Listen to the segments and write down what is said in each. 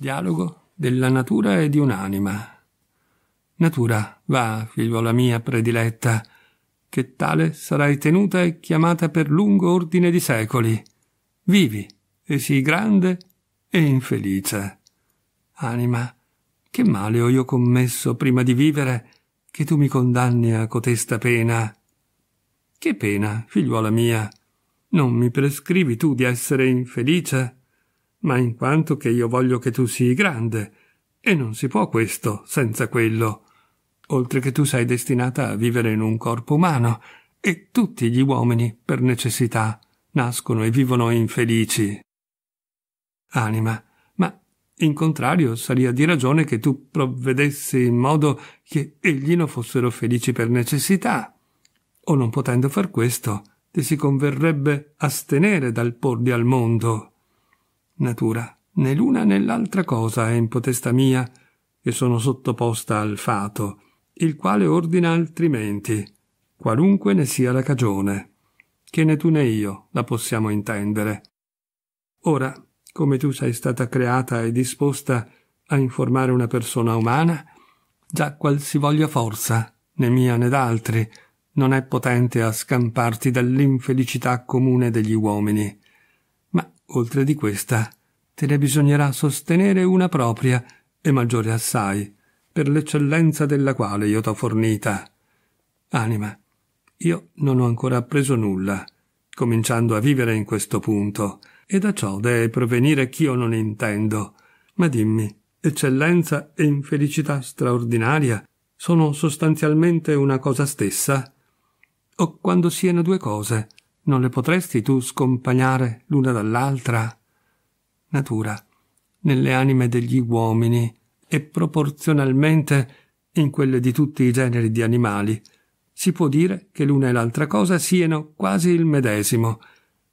Dialogo della natura e di un'anima. Natura, va, figliuola mia prediletta, che tale sarai tenuta e chiamata per lungo ordine di secoli. Vivi, e sii grande e infelice. Anima, che male ho io commesso prima di vivere che tu mi condanni a cotesta pena? Che pena, figliuola mia? Non mi prescrivi tu di essere infelice? ma in quanto che io voglio che tu sii grande, e non si può questo senza quello. Oltre che tu sei destinata a vivere in un corpo umano, e tutti gli uomini, per necessità, nascono e vivono infelici. Anima, ma in contrario saria di ragione che tu provvedessi in modo che egli non fossero felici per necessità. O non potendo far questo, ti si converrebbe astenere dal pordi al mondo natura, né l'una né l'altra cosa è in potestà mia, che sono sottoposta al fato, il quale ordina altrimenti, qualunque ne sia la cagione, che né tu né io la possiamo intendere. Ora, come tu sei stata creata e disposta a informare una persona umana, già qualsivoglia forza, né mia né d'altri, non è potente a scamparti dall'infelicità comune degli uomini, Oltre di questa, te ne bisognerà sostenere una propria e maggiore assai, per l'eccellenza della quale io t'ho fornita. Anima, io non ho ancora appreso nulla, cominciando a vivere in questo punto, e da ciò dee provenire ch'io non intendo. Ma dimmi, eccellenza e infelicità straordinaria sono sostanzialmente una cosa stessa? O quando siano due cose, non le potresti tu scompagnare l'una dall'altra? Natura, nelle anime degli uomini e proporzionalmente in quelle di tutti i generi di animali, si può dire che l'una e l'altra cosa siano quasi il medesimo,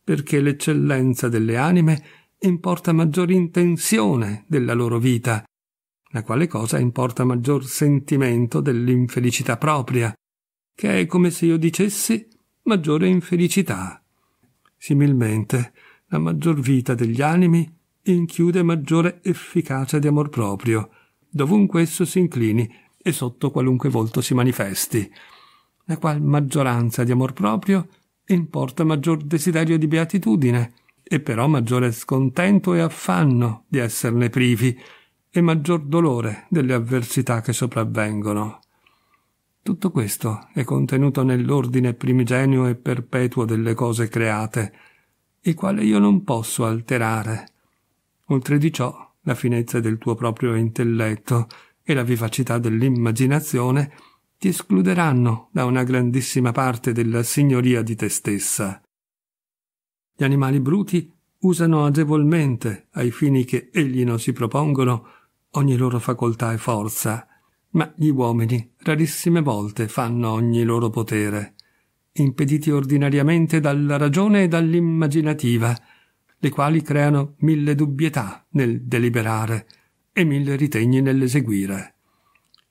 perché l'eccellenza delle anime importa maggior intenzione della loro vita, la quale cosa importa maggior sentimento dell'infelicità propria, che è come se io dicessi maggiore infelicità. Similmente, la maggior vita degli animi inchiude maggiore efficacia di amor proprio, dovunque esso si inclini e sotto qualunque volto si manifesti, la qual maggioranza di amor proprio importa maggior desiderio di beatitudine, e però maggiore scontento e affanno di esserne privi, e maggior dolore delle avversità che sopravvengono. Tutto questo è contenuto nell'ordine primigenio e perpetuo delle cose create, il quale io non posso alterare. Oltre di ciò, la finezza del tuo proprio intelletto e la vivacità dell'immaginazione ti escluderanno da una grandissima parte della signoria di te stessa. Gli animali bruti usano agevolmente, ai fini che egli non si propongono, ogni loro facoltà e forza, ma gli uomini rarissime volte fanno ogni loro potere, impediti ordinariamente dalla ragione e dall'immaginativa, le quali creano mille dubbietà nel deliberare e mille ritegni nell'eseguire.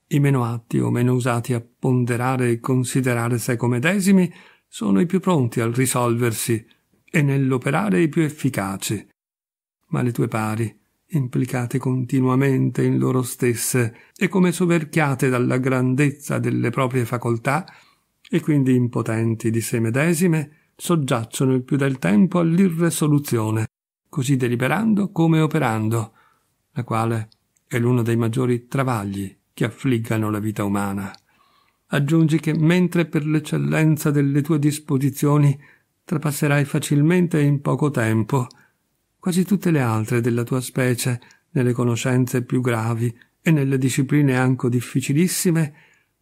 I meno atti o meno usati a ponderare e considerare sé come desimi sono i più pronti al risolversi e nell'operare i più efficaci. Ma le tue pari implicate continuamente in loro stesse e come soverchiate dalla grandezza delle proprie facoltà e quindi impotenti di sé medesime, soggiacciono il più del tempo all'irresoluzione, così deliberando come operando, la quale è l'uno dei maggiori travagli che affliggano la vita umana. Aggiungi che mentre per l'eccellenza delle tue disposizioni trapasserai facilmente in poco tempo quasi tutte le altre della tua specie, nelle conoscenze più gravi e nelle discipline anco difficilissime,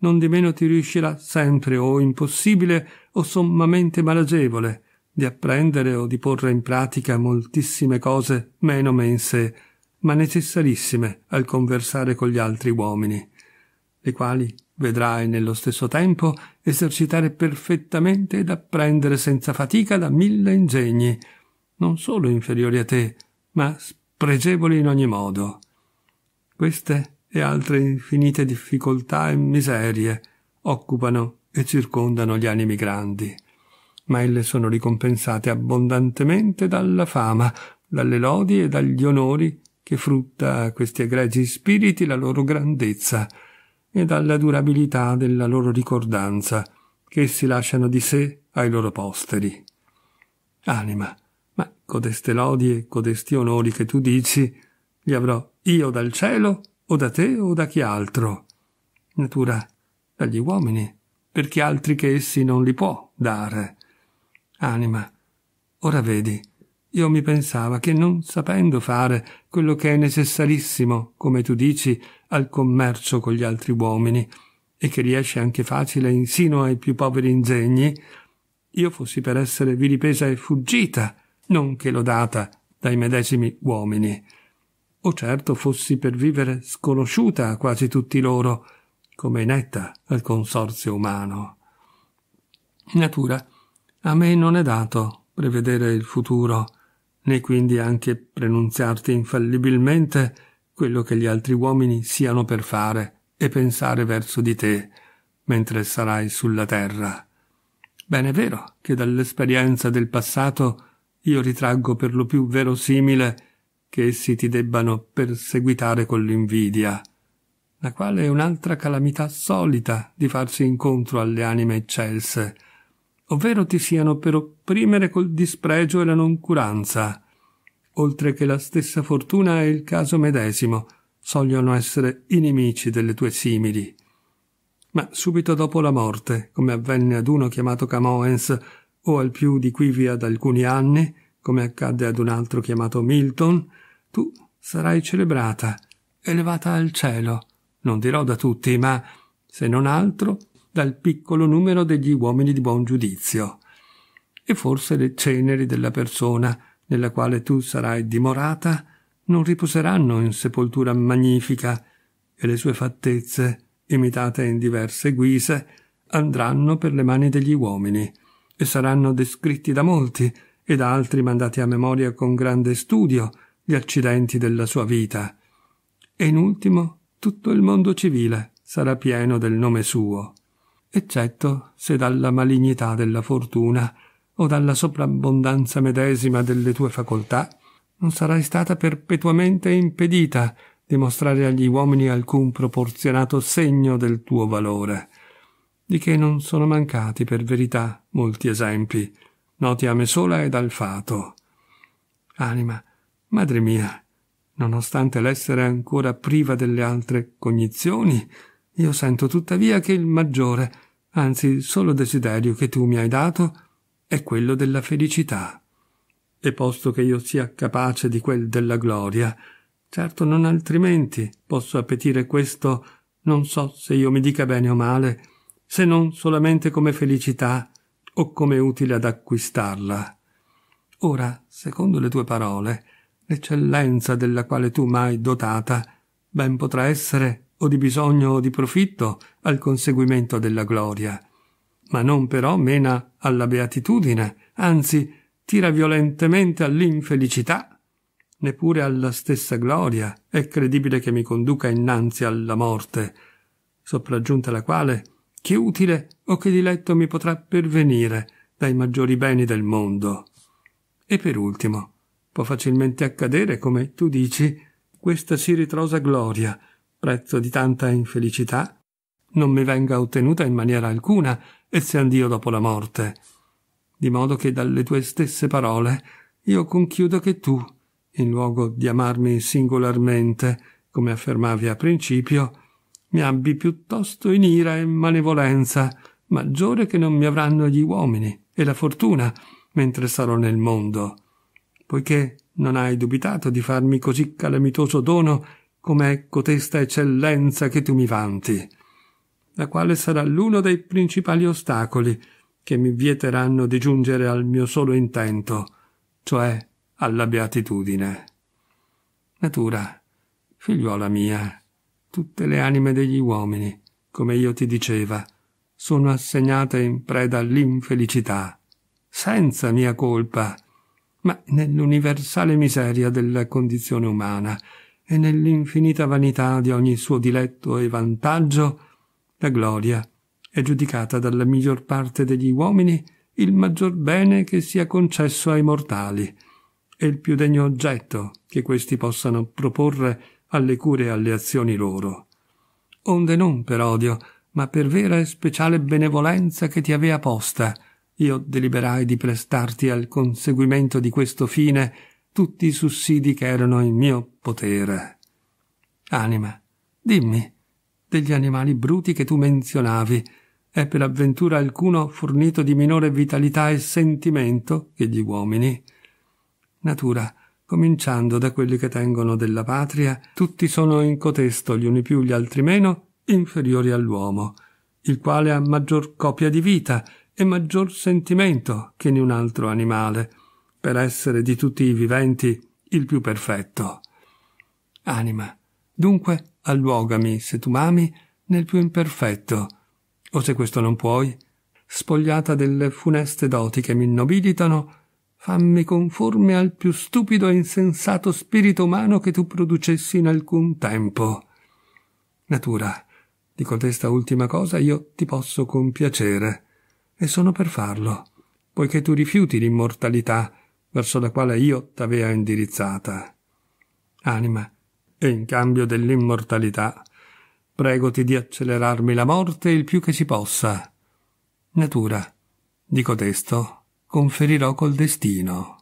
non di meno ti riuscirà sempre o impossibile o sommamente malagevole di apprendere o di porre in pratica moltissime cose meno mense, ma necessarissime al conversare con gli altri uomini, le quali vedrai nello stesso tempo esercitare perfettamente ed apprendere senza fatica da mille ingegni, non solo inferiori a te, ma spregevoli in ogni modo. Queste e altre infinite difficoltà e miserie occupano e circondano gli animi grandi, ma elle sono ricompensate abbondantemente dalla fama, dalle lodi e dagli onori che frutta a questi egregi spiriti la loro grandezza e dalla durabilità della loro ricordanza, che essi lasciano di sé ai loro posteri. Anima, ma codeste lodi e codesti onori che tu dici, li avrò io dal cielo o da te o da chi altro. Natura dagli uomini, perché altri che essi non li può dare. Anima, ora vedi, io mi pensava che non sapendo fare quello che è necessarissimo, come tu dici, al commercio con gli altri uomini, e che riesce anche facile insino ai più poveri ingegni, io fossi per essere vilipesa e fuggita, nonché lodata dai medesimi uomini. O certo fossi per vivere sconosciuta a quasi tutti loro, come inetta al consorzio umano. Natura, a me non è dato prevedere il futuro, né quindi anche pronunziarti infallibilmente quello che gli altri uomini siano per fare e pensare verso di te, mentre sarai sulla terra. Ben è vero che dall'esperienza del passato io ritraggo per lo più verosimile che essi ti debbano perseguitare con l'invidia, la quale è un'altra calamità solita di farsi incontro alle anime eccelse, ovvero ti siano per opprimere col dispregio e la noncuranza, oltre che la stessa fortuna e il caso medesimo sogliono essere inimici delle tue simili. Ma subito dopo la morte, come avvenne ad uno chiamato Camoens, o al più di qui ad alcuni anni, come accadde ad un altro chiamato Milton, tu sarai celebrata, elevata al cielo, non dirò da tutti, ma, se non altro, dal piccolo numero degli uomini di buon giudizio. E forse le ceneri della persona nella quale tu sarai dimorata non riposeranno in sepoltura magnifica, e le sue fattezze, imitate in diverse guise, andranno per le mani degli uomini, e saranno descritti da molti e da altri mandati a memoria con grande studio gli accidenti della sua vita. E in ultimo tutto il mondo civile sarà pieno del nome suo, eccetto se dalla malignità della fortuna o dalla soprabbondanza medesima delle tue facoltà non sarai stata perpetuamente impedita di mostrare agli uomini alcun proporzionato segno del tuo valore di che non sono mancati per verità molti esempi, noti a me sola ed al fato. Anima, madre mia, nonostante l'essere ancora priva delle altre cognizioni, io sento tuttavia che il maggiore, anzi il solo desiderio che tu mi hai dato, è quello della felicità. E posto che io sia capace di quel della gloria, certo non altrimenti posso appetire questo, non so se io mi dica bene o male, se non solamente come felicità o come utile ad acquistarla. Ora, secondo le tue parole, l'eccellenza della quale tu m'hai dotata ben potrà essere o di bisogno o di profitto al conseguimento della gloria, ma non però mena alla beatitudine, anzi tira violentemente all'infelicità, neppure alla stessa gloria è credibile che mi conduca innanzi alla morte, sopraggiunta la quale che utile o che diletto mi potrà pervenire dai maggiori beni del mondo. E per ultimo, può facilmente accadere, come tu dici, questa si ritrosa gloria, prezzo di tanta infelicità, non mi venga ottenuta in maniera alcuna, e se andio dopo la morte. Di modo che dalle tue stesse parole io conchiudo che tu, in luogo di amarmi singolarmente, come affermavi a principio, mi abbi piuttosto in ira e malevolenza, maggiore che non mi avranno gli uomini e la fortuna mentre sarò nel mondo, poiché non hai dubitato di farmi così calamitoso dono come è cotesta ecco eccellenza che tu mi vanti, la quale sarà l'uno dei principali ostacoli che mi vieteranno di giungere al mio solo intento, cioè alla beatitudine. Natura, figliuola mia, tutte le anime degli uomini, come io ti diceva, sono assegnate in preda all'infelicità, senza mia colpa, ma nell'universale miseria della condizione umana e nell'infinita vanità di ogni suo diletto e vantaggio, la gloria è giudicata dalla miglior parte degli uomini il maggior bene che sia concesso ai mortali, e il più degno oggetto che questi possano proporre alle cure e alle azioni loro. Onde non per odio, ma per vera e speciale benevolenza che ti avea posta, io deliberai di prestarti al conseguimento di questo fine tutti i sussidi che erano in mio potere. Anima, dimmi, degli animali bruti che tu menzionavi, è per avventura alcuno fornito di minore vitalità e sentimento che gli uomini? Natura, cominciando da quelli che tengono della patria, tutti sono in cotesto, gli uni più, gli altri meno, inferiori all'uomo, il quale ha maggior copia di vita e maggior sentimento che in un altro animale, per essere di tutti i viventi il più perfetto. Anima, dunque alluogami, se tu m'ami, nel più imperfetto, o se questo non puoi, spogliata delle funeste doti che mi nobilitano, fammi conforme al più stupido e insensato spirito umano che tu producessi in alcun tempo. Natura, di codesta ultima cosa io ti posso compiacere, e sono per farlo, poiché tu rifiuti l'immortalità verso la quale io t'avea indirizzata. Anima, e in cambio dell'immortalità, pregoti di accelerarmi la morte il più che si possa. Natura, di codesto conferirò col destino.